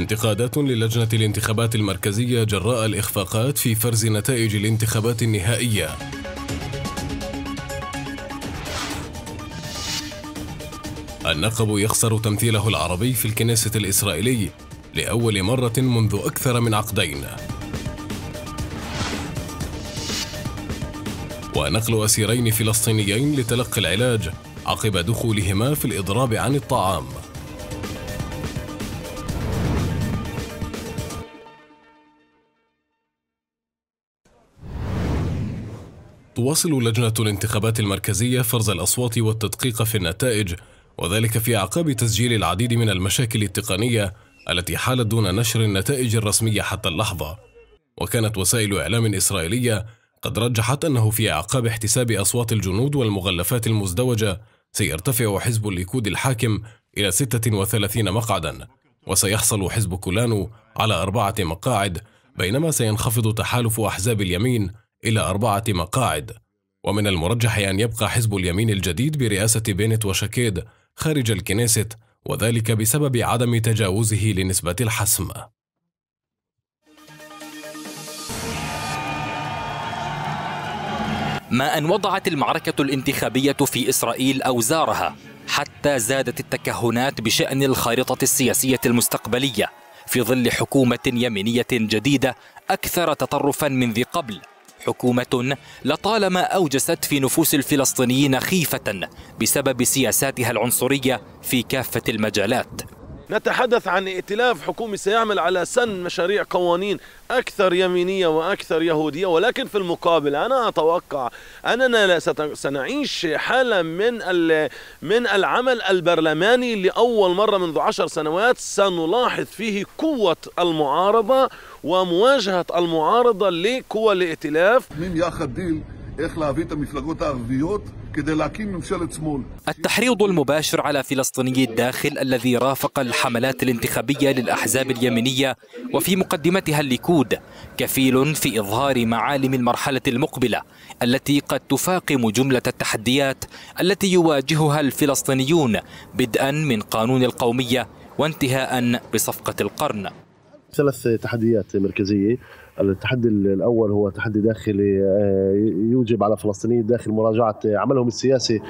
انتقادات للجنة الانتخابات المركزية جراء الإخفاقات في فرز نتائج الانتخابات النهائية النقب يخسر تمثيله العربي في الكنيسة الإسرائيلي لأول مرة منذ أكثر من عقدين ونقل أسيرين فلسطينيين لتلقي العلاج عقب دخولهما في الإضراب عن الطعام تواصل لجنة الانتخابات المركزية فرز الأصوات والتدقيق في النتائج وذلك في أعقاب تسجيل العديد من المشاكل التقنية التي حالت دون نشر النتائج الرسمية حتى اللحظة وكانت وسائل إعلام إسرائيلية قد رجحت أنه في أعقاب احتساب أصوات الجنود والمغلفات المزدوجة سيرتفع حزب الليكود الحاكم إلى 36 مقعدا وسيحصل حزب كولانو على أربعة مقاعد بينما سينخفض تحالف أحزاب اليمين إلى أربعة مقاعد ومن المرجح أن يبقى حزب اليمين الجديد برئاسة بينت وشكيد خارج الكنيسة وذلك بسبب عدم تجاوزه لنسبة الحسم ما أن وضعت المعركة الانتخابية في إسرائيل أوزارها حتى زادت التكهنات بشأن الخارطة السياسية المستقبلية في ظل حكومة يمينية جديدة أكثر تطرفا من ذي قبل حكومة لطالما أوجست في نفوس الفلسطينيين خيفة بسبب سياساتها العنصرية في كافة المجالات نتحدث عن ائتلاف حكومي سيعمل على سن مشاريع قوانين أكثر يمينية وأكثر يهودية ولكن في المقابل أنا أتوقع أننا سنعيش حالة من من العمل البرلماني لأول مرة منذ عشر سنوات سنلاحظ فيه قوة المعارضة ومواجهة المعارضة لقوى الائتلاف مين ياخذ ديل איך להביא את التحريض المباشر على فلسطيني الداخل الذي رافق الحملات الانتخابية للأحزاب اليمينية وفي مقدمتها الليكود كفيل في إظهار معالم المرحلة المقبلة التي قد تفاقم جملة التحديات التي يواجهها الفلسطينيون بدءا من قانون القومية وانتهاء بصفقة القرن ثلاث تحديات مركزية التحدي الاول هو تحدي داخلي آه، يوجب على فلسطينيين الداخل مراجعه آه، عملهم السياسي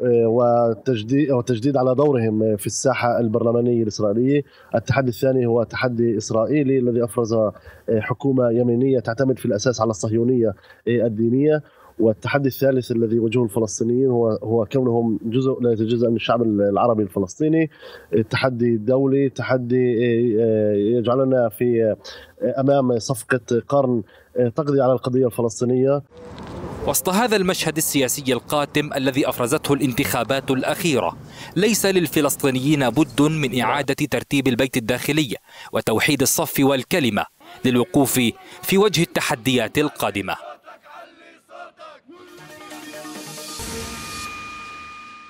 آه، وتجديد وتجديد على دورهم في الساحه البرلمانيه الاسرائيليه، التحدي الثاني هو تحدي اسرائيلي الذي افرز حكومه يمينيه تعتمد في الاساس على الصهيونيه الدينيه والتحدي الثالث الذي يواجهه الفلسطينيين هو هو كونهم جزء لا يتجزا من الشعب العربي الفلسطيني، التحدي الدولي تحدي آه، آه، يجعلنا في آه، امام صفقه قرن تقضي على القضيه الفلسطينيه. وسط هذا المشهد السياسي القاتم الذي افرزته الانتخابات الاخيره ليس للفلسطينيين بد من اعاده ترتيب البيت الداخلي وتوحيد الصف والكلمه للوقوف في وجه التحديات القادمه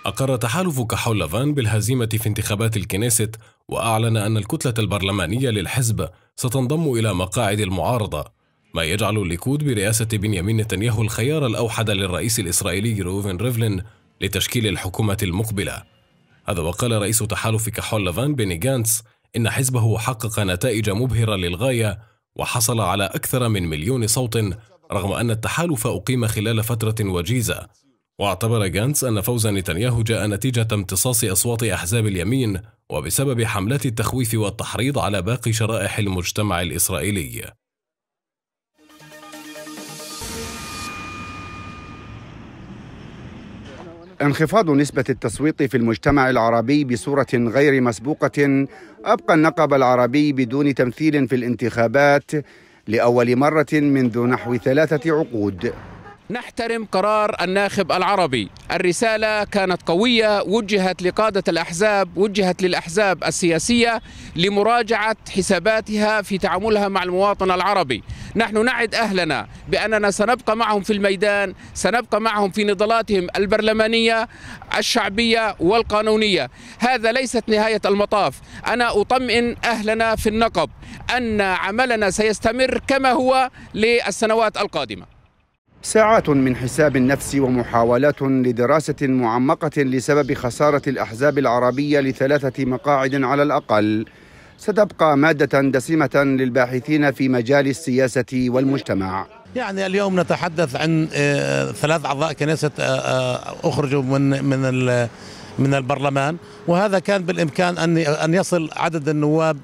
أقر تحالف كحولفان بالهزيمة في انتخابات الكنيست وأعلن أن الكتلة البرلمانية للحزب ستنضم إلى مقاعد المعارضة ما يجعل الليكود برئاسة بنيامين نتنياهو الخيار الأوحد للرئيس الإسرائيلي روفن ريفلين لتشكيل الحكومة المقبلة هذا وقال رئيس تحالف كحولفان بيني جانس إن حزبه حقق نتائج مبهرة للغاية وحصل على أكثر من مليون صوت رغم أن التحالف أقيم خلال فترة وجيزة واعتبر جانس أن فوز نتنياهو جاء نتيجة امتصاص أصوات أحزاب اليمين وبسبب حملات التخويف والتحريض على باقي شرائح المجتمع الإسرائيلي انخفاض نسبة التصويت في المجتمع العربي بصورة غير مسبوقة أبقى النقب العربي بدون تمثيل في الانتخابات لأول مرة منذ نحو ثلاثة عقود نحترم قرار الناخب العربي الرسالة كانت قوية وجهت لقادة الأحزاب وجهت للأحزاب السياسية لمراجعة حساباتها في تعاملها مع المواطن العربي نحن نعد أهلنا بأننا سنبقى معهم في الميدان سنبقى معهم في نضالاتهم البرلمانية الشعبية والقانونية هذا ليست نهاية المطاف أنا أطمئن أهلنا في النقب أن عملنا سيستمر كما هو للسنوات القادمة ساعات من حساب النفس ومحاولات لدراسة معمقة لسبب خسارة الأحزاب العربية لثلاثة مقاعد على الأقل ستبقى مادة دسمة للباحثين في مجال السياسة والمجتمع يعني اليوم نتحدث عن آه، ثلاث أعضاء كنيسة آه، آه، أخرجوا من من من البرلمان وهذا كان بالإمكان أن أن يصل عدد النواب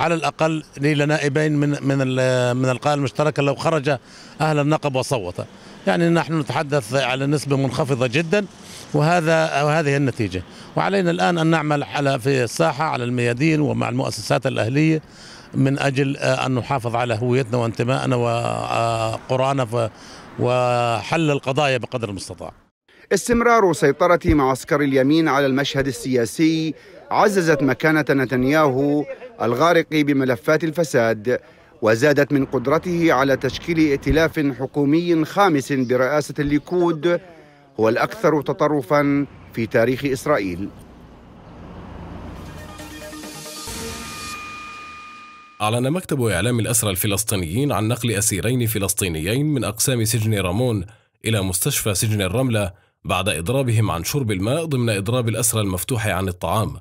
على الاقل نيل نائبين من من من القائمه المشتركه لو خرج اهل النقب وصوت يعني نحن نتحدث على نسبه منخفضه جدا وهذا وهذه النتيجه وعلينا الان ان نعمل على في الساحه على الميادين ومع المؤسسات الاهليه من اجل آه، ان نحافظ على هويتنا وانتمائنا وقرانا آه، وحل القضايا بقدر المستطاع استمرار سيطرة معسكر اليمين على المشهد السياسي عززت مكانة نتنياهو الغارق بملفات الفساد وزادت من قدرته على تشكيل ائتلاف حكومي خامس برئاسة الليكود هو الأكثر تطرفا في تاريخ إسرائيل أعلن مكتب إعلام الأسرى الفلسطينيين عن نقل أسيرين فلسطينيين من أقسام سجن رامون إلى مستشفى سجن الرملة بعد إضرابهم عن شرب الماء ضمن إضراب الأسرى المفتوح عن الطعام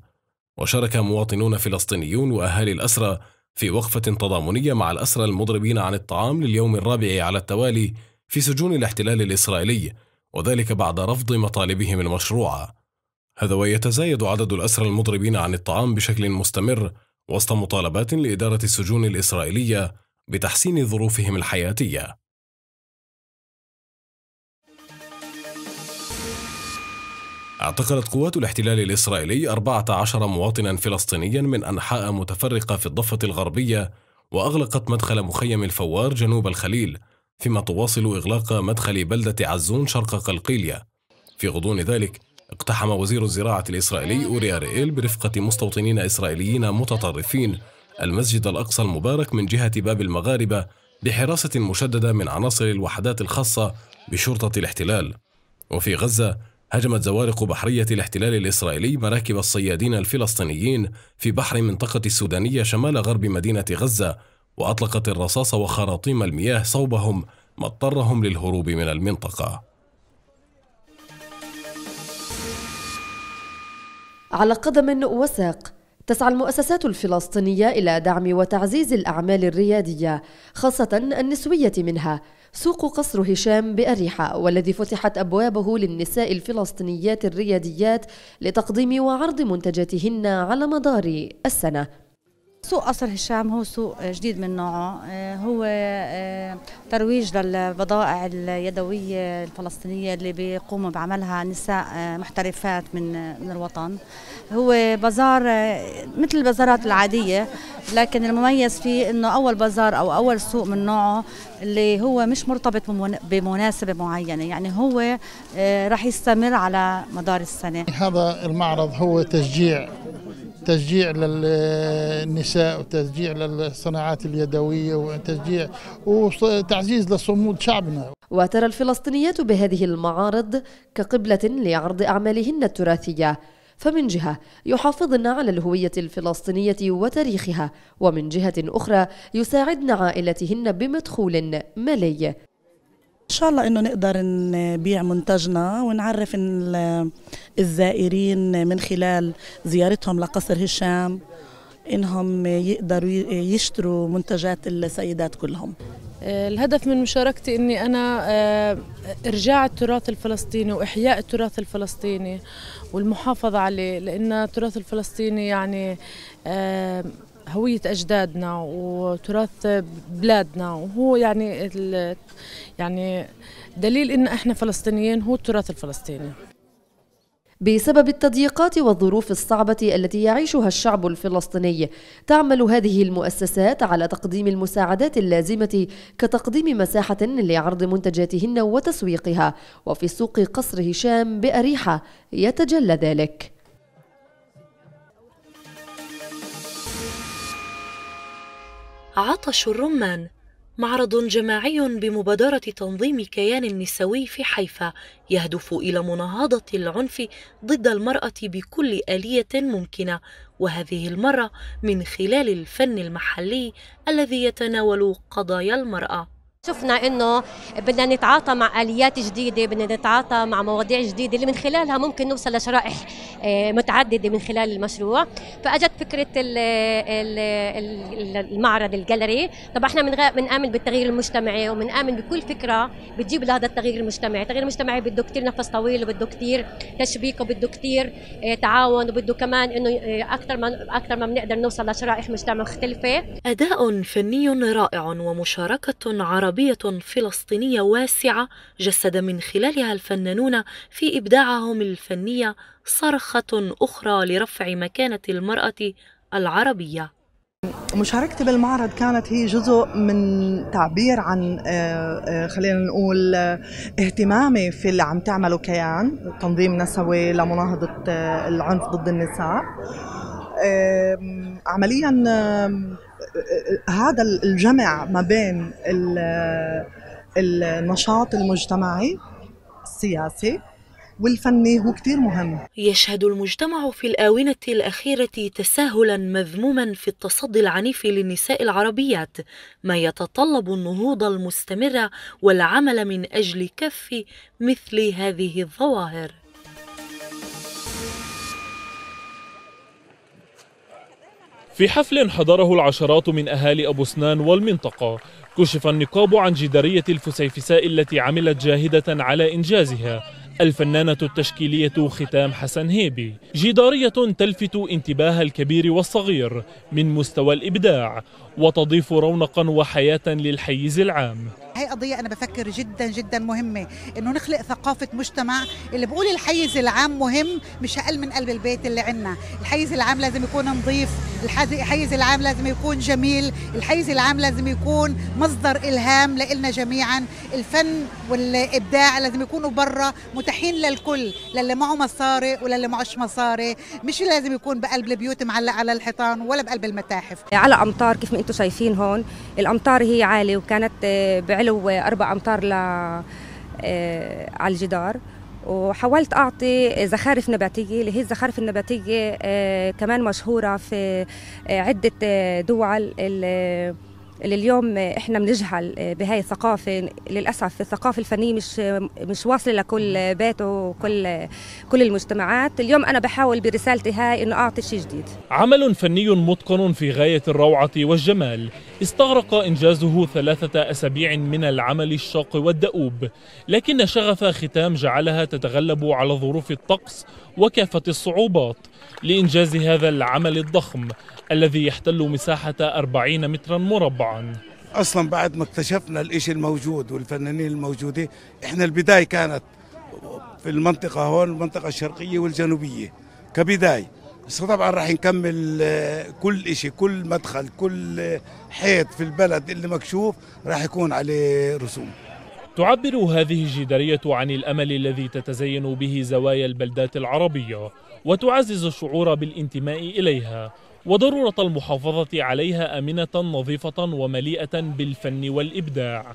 وشارك مواطنون فلسطينيون وأهالي الأسرى في وقفة تضامنية مع الأسرى المضربين عن الطعام لليوم الرابع على التوالي في سجون الاحتلال الإسرائيلي وذلك بعد رفض مطالبهم المشروعة هذا ويتزايد عدد الأسرى المضربين عن الطعام بشكل مستمر وسط مطالبات لإدارة السجون الإسرائيلية بتحسين ظروفهم الحياتية اعتقلت قوات الاحتلال الإسرائيلي 14 مواطنا فلسطينيا من أنحاء متفرقة في الضفة الغربية وأغلقت مدخل مخيم الفوار جنوب الخليل فيما تواصل إغلاق مدخل بلدة عزون شرق قلقيلية في غضون ذلك اقتحم وزير الزراعة الإسرائيلي أوري أرييل برفقة مستوطنين إسرائيليين متطرفين المسجد الأقصى المبارك من جهة باب المغاربة بحراسة مشددة من عناصر الوحدات الخاصة بشرطة الاحتلال وفي غزة هجمت زوارق بحرية الاحتلال الإسرائيلي مراكب الصيادين الفلسطينيين في بحر منطقة السودانية شمال غرب مدينة غزة وأطلقت الرصاص وخراطيم المياه صوبهم ما اضطرهم للهروب من المنطقة على قدم وساق تسعى المؤسسات الفلسطينية إلى دعم وتعزيز الأعمال الريادية خاصة النسوية منها سوق قصر هشام بأريحة والذي فتحت أبوابه للنساء الفلسطينيات الرياديات لتقديم وعرض منتجاتهن على مدار السنة سوق قصر هشام هو سوق جديد من نوعه آه، هو آه، ترويج للبضائع اليدوية الفلسطينية اللي بيقوموا بعملها نساء آه، محترفات من من الوطن هو بازار مثل البازارات العادية لكن المميز فيه انه اول بازار او اول سوق من نوعه اللي هو مش مرتبط بمناسبة معينة يعني هو راح يستمر على مدار السنة هذا المعرض هو تشجيع تشجيع للنساء وتشجيع للصناعات اليدوية وتشجيع وتعزيز لصمود شعبنا وترى الفلسطينيات بهذه المعارض كقبلة لعرض أعمالهن التراثية فمن جهة يحافظن على الهوية الفلسطينية وتاريخها ومن جهة أخرى يساعدن عائلتهن بمدخول مالي ان شاء الله انه نقدر نبيع منتجنا ونعرف الزائرين من خلال زيارتهم لقصر هشام انهم يقدروا يشتروا منتجات السيدات كلهم آه، الهدف من مشاركتي اني انا آه، ارجاع التراث الفلسطيني واحياء التراث الفلسطيني والمحافظه عليه لان التراث الفلسطيني يعني آه، هوية أجدادنا وتراث بلادنا وهو يعني يعني دليل إن إحنا فلسطينيين هو التراث الفلسطيني بسبب التضييقات والظروف الصعبة التي يعيشها الشعب الفلسطيني تعمل هذه المؤسسات على تقديم المساعدات اللازمة كتقديم مساحة لعرض منتجاتهن وتسويقها وفي سوق قصر هشام بأريحة يتجلى ذلك عطش الرمان معرض جماعي بمبادرة تنظيم كيان نسوي في حيفا يهدف إلى مناهضة العنف ضد المرأة بكل آلية ممكنة وهذه المرة من خلال الفن المحلي الذي يتناول قضايا المرأة شفنا انه بدنا نتعاطى مع اليات جديده بدنا نتعاطى مع مواضيع جديده اللي من خلالها ممكن نوصل لشرائح آه، متعدده من خلال المشروع فاجت فكره المعرض الجاليري طبعا احنا من بنآمن بالتغيير المجتمعي وبنآمن بكل فكره بتجيب لهذا التغيير المجتمعي التغيير المجتمعي بده كثير نفس طويل وبده كثير تشبيك وبده كثير آه، تعاون وبده كمان انه آه، اكثر ما اكثر ما بنقدر نوصل لشرائح مجتمع مختلفه اداء فني رائع ومشاركه عربيه عربية فلسطينية واسعة جسد من خلالها الفنانون في إبداعهم الفنية صرخة أخرى لرفع مكانة المرأة العربية مشاركتي بالمعرض كانت هي جزء من تعبير عن آه، آه، خلينا نقول آه، اهتمامي في اللي عم تعمله كيان تنظيم نسوي لمناهضة العنف ضد النساء عمليا هذا الجمع ما بين النشاط المجتمعي السياسي والفني هو كتير مهم يشهد المجتمع في الآونة الأخيرة تساهلا مذموما في التصدي العنيف للنساء العربيات ما يتطلب النهوض المستمرة والعمل من أجل كف مثل هذه الظواهر في حفل حضره العشرات من أهالي أبو سنان والمنطقة كشف النقاب عن جدارية الفسيفساء التي عملت جاهدة على إنجازها الفنانة التشكيلية ختام حسن هيبي جدارية تلفت انتباه الكبير والصغير من مستوى الإبداع وتضيف رونقا وحياة للحيز العام هي قضيه انا بفكر جدا جدا مهمه انه نخلق ثقافه مجتمع اللي بقول الحيز العام مهم مش اقل من قلب البيت اللي عندنا الحيز العام لازم يكون نظيف الحيز العام لازم يكون جميل الحيز العام لازم يكون مصدر الهام لإلنا جميعا الفن والابداع لازم يكونوا برا متاحين للكل للي معه مصاري وللي معش مصاري مش لازم يكون بقلب البيوت معلق على الحيطان ولا بقلب المتاحف على امطار كيف ما انتم شايفين هون الامطار هي عاليه وكانت بعلو حلو أربع أمتار ل آه، على الجدار وحاولت أعطي زخارف نباتية اللي هي الزخارف النباتية آه، كمان مشهورة في آه، عدة دول اللي اليوم احنا بنجهل آه، بهاي الثقافه للاسف الثقافه الفنيه مش مش واصله لكل بيت وكل كل المجتمعات اليوم انا بحاول برسالتي هاي انه اعطي شيء جديد عمل فني متقن في غايه الروعه والجمال استغرق انجازه ثلاثه اسابيع من العمل الشاق والدؤوب لكن شغف ختام جعلها تتغلب على ظروف الطقس وكافه الصعوبات لانجاز هذا العمل الضخم الذي يحتل مساحة 40 مترا مربعا أصلا بعد ما اكتشفنا الإشي الموجود والفنانين الموجودين إحنا البداية كانت في المنطقة هون المنطقة الشرقية والجنوبية كبداية بس طبعا راح نكمل آه، كل إشي كل مدخل كل آه، حيط في البلد اللي مكشوف راح يكون عليه رسوم تعبر هذه الجدارية عن الأمل الذي تتزين به زوايا البلدات العربية وتعزز الشعور بالانتماء إليها وضروره المحافظه عليها امنه نظيفه ومليئه بالفن والابداع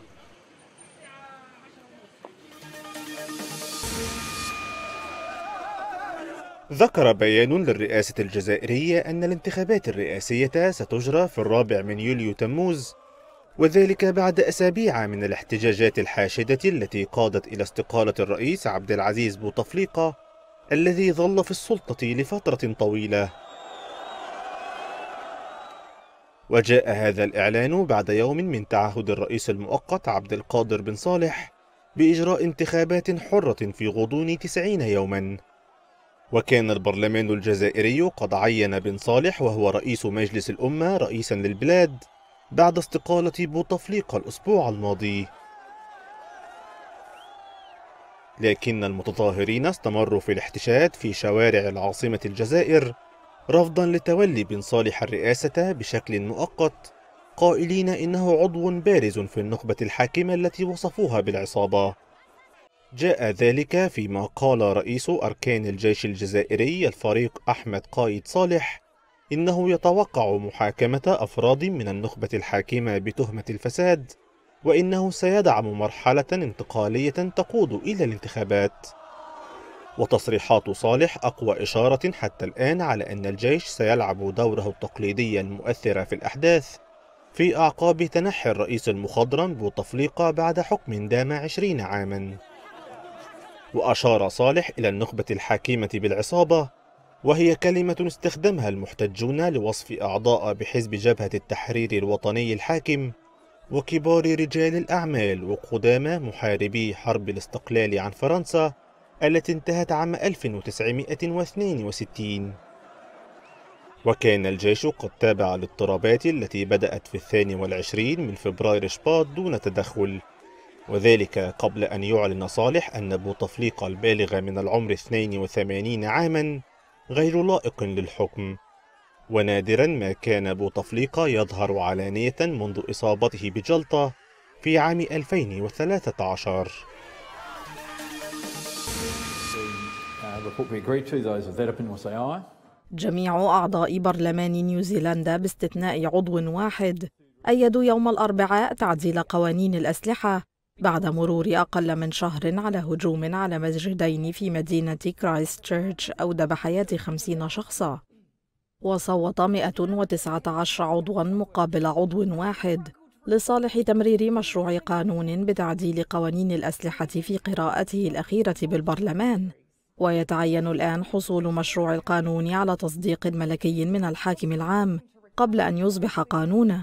ذكر بيان للرئاسة الجزائرية أن الانتخابات الرئاسية ستجرى في الرابع من يوليو تموز وذلك بعد أسابيع من الاحتجاجات الحاشدة التي قادت إلى استقالة الرئيس عبد العزيز بوتفليقة الذي ظل في السلطة لفترة طويلة وجاء هذا الإعلان بعد يوم من تعهد الرئيس المؤقت عبد القادر بن صالح بإجراء انتخابات حرة في غضون تسعين يوما وكان البرلمان الجزائري قد عين بن صالح وهو رئيس مجلس الأمة رئيسا للبلاد بعد استقالة بوتفليقة الأسبوع الماضي لكن المتظاهرين استمروا في الاحتشاد في شوارع العاصمة الجزائر رفضا لتولي بن صالح الرئاسة بشكل مؤقت قائلين إنه عضو بارز في النخبة الحاكمة التي وصفوها بالعصابة جاء ذلك فيما قال رئيس أركان الجيش الجزائري الفريق أحمد قايد صالح إنه يتوقع محاكمة أفراد من النخبة الحاكمة بتهمة الفساد وإنه سيدعم مرحلة انتقالية تقود إلى الانتخابات وتصريحات صالح أقوى إشارة حتى الآن على أن الجيش سيلعب دوره التقليدي المؤثر في الأحداث في أعقاب تنحي الرئيس المخضرم بوتفليقة بعد حكم دام عشرين عاما وأشار صالح إلى النخبة الحاكمة بالعصابة وهي كلمة استخدمها المحتجون لوصف أعضاء بحزب جبهة التحرير الوطني الحاكم وكبار رجال الأعمال وقدامى محاربي حرب الاستقلال عن فرنسا التي انتهت عام 1962 وكان الجيش قد تابع الاضطرابات التي بدأت في الثاني والعشرين من فبراير شباط دون تدخل وذلك قبل أن يعلن صالح أن بوتفليقة البالغة من العمر 82 عاما غير لائق للحكم ونادرا ما كان بوتفليقة يظهر علانية منذ إصابته بجلطة في عام 2013 جميع أعضاء برلمان نيوزيلندا باستثناء عضو واحد أيدوا يوم الأربعاء تعديل قوانين الأسلحة بعد مرور أقل من شهر على هجوم على مسجدين في مدينة كرايست تشيرش أودب حياة خمسين شخصا وصوت 119 عضوا مقابل عضو واحد لصالح تمرير مشروع قانون بتعديل قوانين الأسلحة في قراءته الأخيرة بالبرلمان ويتعين الآن حصول مشروع القانون على تصديق ملكي من الحاكم العام قبل أن يصبح قانونا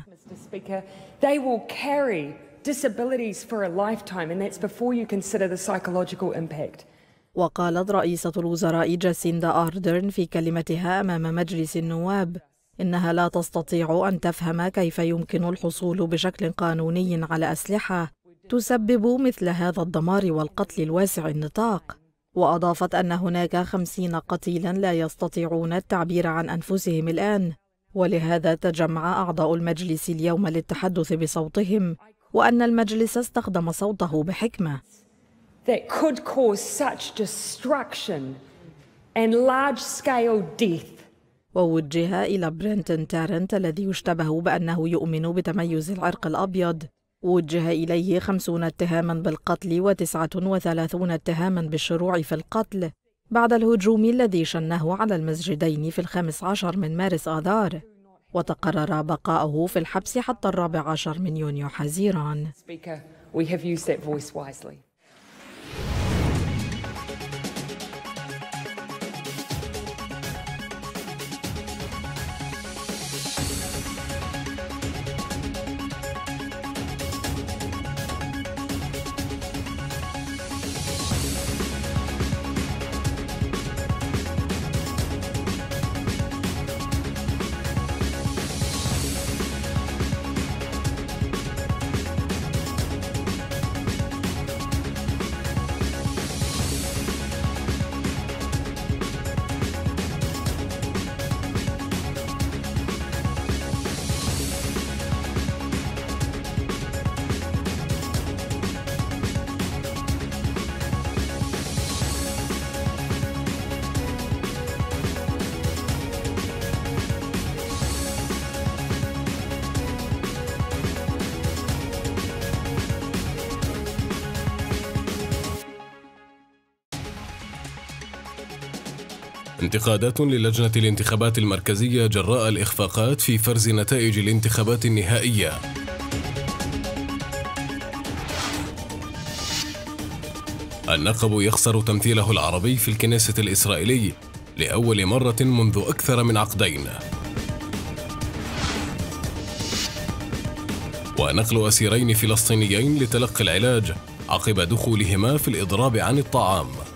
وقالت رئيسة الوزراء جاسيندا آردرن في كلمتها أمام مجلس النواب إنها لا تستطيع أن تفهم كيف يمكن الحصول بشكل قانوني على أسلحة تسبب مثل هذا الدمار والقتل الواسع النطاق وأضافت أن هناك خمسين قتيلا لا يستطيعون التعبير عن أنفسهم الآن ولهذا تجمع أعضاء المجلس اليوم للتحدث بصوتهم وأن المجلس استخدم صوته بحكمة that could cause such destruction and large-scale death. ووجه إلى برينتون تارنت الذي يشتبه بأنه يؤمن بتميز العرق الأبيض وجه إليه خمسون اتهاما بالقتل وتسعة وثلاثون اتهاما بالشروع في القتل بعد الهجوم الذي شنه على المسجدين في الخامس عشر من مارس آذار وتقرر بقاؤه في الحبس حتى الرابع عشر من يونيو حزيران انتقادات للجنة الانتخابات المركزية جراء الإخفاقات في فرز نتائج الانتخابات النهائية النقب يخسر تمثيله العربي في الكنيسة الإسرائيلي لأول مرة منذ أكثر من عقدين ونقل أسيرين فلسطينيين لتلقي العلاج عقب دخولهما في الإضراب عن الطعام